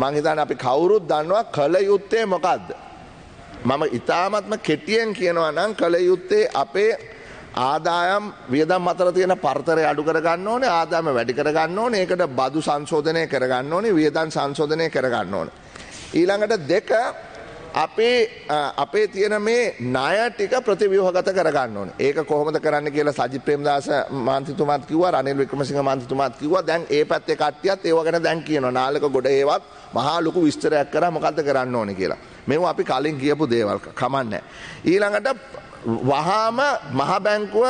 මං හිතන්නේ අපි කවුරුත් දන්නවා කල යුත්තේ මොකද්ද? මම ඊ타මත්ම කෙටියෙන් කියනවා නම් කල යුත්තේ අපේ ආදායම් වියදම් අතර තියෙන පරතරය අඩු කරගන්න ඕනේ ආදායම වැඩි කරගන්න ඕනේ ඒකට බදු සංශෝධනය කරගන්න ඕනේ වියදම් සංශෝධනය කරගන්න ඕනේ ඊළඟට දෙක අපේ අපේ තියෙන මේ ණය ටික ප්‍රතිව්‍යුහගත කරගන්න ඕනේ. ඒක කොහොමද කරන්න කියලා සජිත් ප්‍රේමදාස මාන්තිතුමාත් කිව්වා, රනිල් වික්‍රමසිංහ මාන්තිතුමාත් කිව්වා. දැන් ඒ පැත්තේ කට්ටියත් ඒව ගැන දැන් කියනවා. නාලක ගොඩ ඒවත් මහා ලොකු විස්තරයක් කරා මොකද්ද කරන්න ඕනේ කියලා. මේවා අපි කලින් කියපු දේවල්. කමන්නේ. ඊළඟට වහාම මහ බැංකුව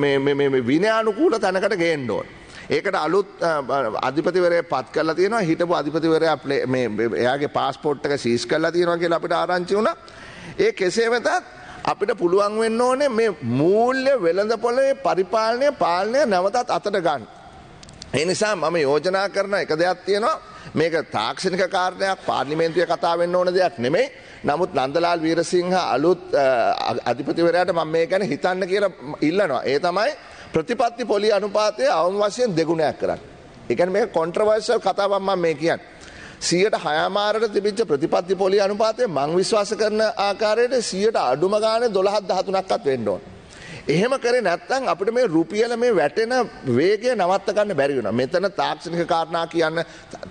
මේ මේ මේ විනයානුකූල තැනකට ගේන්න ඕනේ. ඒකට අලුත් අධිපතිවරය පත් කරලා තියෙනවා හිටපු අධිපතිවරයා එයාගේ පාස්පෝට් එක සීස් කරලා තියෙනවා කියලා අපිට ආරංචි වුණා. ඒ කෙසේ වෙතත් අපිට පුළුවන් වෙන්න ඕනේ මේ මූල්‍ය වෙළඳපොලේ පරිපාලනය පාලනය නැවතත් අතට ගන්න. ඒ නිසා මම යෝජනා කරන එක දෙයක් තියෙනවා මේක තාක්ෂණික කාරණයක් පාර්ලිමේන්තුවේ කතා වෙන්න ඕන දෙයක් නෙමෙයි. නමුත් නන්දලාල් වීරසිංහ අලුත් අධිපතිවරයාට මම මේ ගැන හිතන්න කියලා ඉල්ලනවා. ඒ තමයි ප්‍රතිපත්ති පොලි අනුපාතය අවුන් වශයෙන් දෙගුණයක් කරන්න. එකන මේ කොන්ට්‍රවර්සල් කතාවම්ම මේ කියන්. සියට හයමාරට තිබිච්ච ප්‍රතිපත්ති පොලි අනුපාතය මං විශ්වාස කරන ආකාරයට සියට අඩුම ගාන දොළහත් දහතුනක්කත් වෙන්ඩෝන්. එහෙම කරේ නැත්නම් අපිට මේ රුපියල මේ වැටෙන වේගය නවත්ත ගන්න බැරි වෙනවා. මෙතන තාක්ෂණික කාරණා කියන්න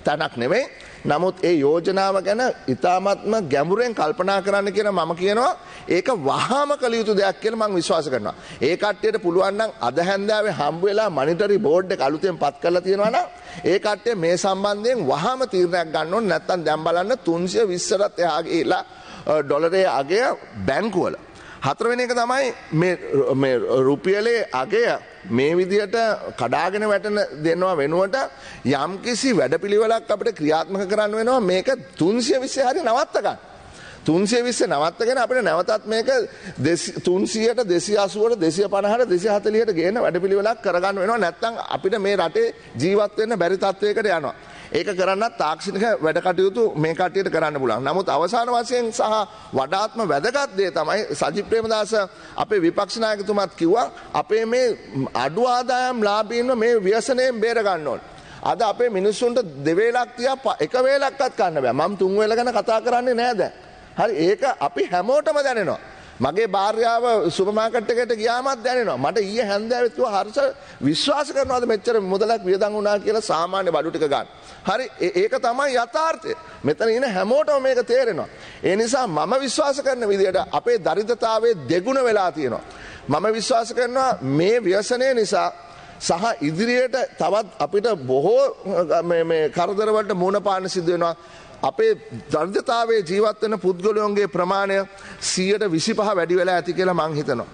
තැනක් නෙමෙයි. නමුත් ඒ යෝජනාව ගැන ඉතාමත්ම ගැඹුරෙන් කල්පනා කරන්න කියන මම කියනවා ඒක වහාම කළ යුතු දෙයක් කියලා මම විශ්වාස කරනවා. ඒ කට්ටියට පුළුවන් නම් අද හැන්දෑවේ හම්බ වෙලා මොනිටරි බෝඩ් එක අලුතෙන් පත් කරලා තියෙනවා නම් ඒ කට්ටිය මේ සම්බන්ධයෙන් වහාම තීරණයක් ගන්න ඕනේ නැත්නම් දැන් බලන්න 320ට එහා ගිහිලා ඩොලරේ අගය බැංකුවල හතරවෙන එක තමයි මේ රුපියලේ අගය මේ විදියට කඩාගෙන වැටන දෙනවා වෙනුවට යම්කිසි වැඩපිළිවෙලක් අපට ක්‍රියාත්මක කරන්න වෙනවා මේක තුන්සිය විස්සේ හරි නවත්තකන්න. තුන්සේ විස්ස නවත්තගෙන අපිට නැවතත් මේක තුන්සියට දෙසි අසුවට දෙසිය පණහට දෙසි හතලියට ගේන වැඩපිළිවෙලක් කරගන්න වෙනවා නැත්තං අපිට මේ රටේ ජීවත්වවෙන්න බැරිතත්වයකට යනවා. ඒක කරන්නත් තාක්ෂණික වැඩ කටයුතු මේ කටයට කරන්න පුලන් නමුත් අවසාන වශයෙන් සහ වඩාත්ම වැදගත්දේ තමයි සජි ප්‍රේමදාස අපේ විපක්ෂනායකතුමත් කිව්වා අපේ මේ අඩු ආදායම් ලාබීන්ව මේ ව්‍යසනයෙන් බේරගන්නවන්. අද අපේ මිනිස්සුන්ට දෙවේලක් තියා එක වේලක්වත් කන්න බෑ මම් තුන්වෙල ගැන කතා කරන්නේ නෑදෑ. හරි ඒක අපි හැමෝටම දැනෙනවා. මගේ භාර්යාව සුපර් මාකට් එකට ගියාමත් දැනෙනවා. මට ඊයේ හැන්දෑවේ තුව හර්ෂ විශ්වාස කරනවාද මෙච්චර මුදලක් වියදම් වුණා කියලා සාමාන්‍ය බඩු ටික ගන්න. හරි ඒක තමයි යථාර්ථය. මෙතන ඉන්න හැමෝටම මේක තේරෙනවා. ඒ නිසා මම විශ්වාස කරන විදිහට අපේ දරිද්‍රතාවයේ දෙගුණ වෙලා තියෙනවා. මම විශ්වාස කරනවා මේ ව්‍යසනය නිසා සහ ඉදිරියට තවත් අපිට බොහෝ කරදරවලට මූුණපාන සිදුවෙනවා. අපේ දර්ධතාවේ ජීවත්වන පුද්ගලයොන්ගේ ප්‍රමාණය සියයට විසි පහ වැඩි වෙලා ඇති කියලා මංහිතනවා.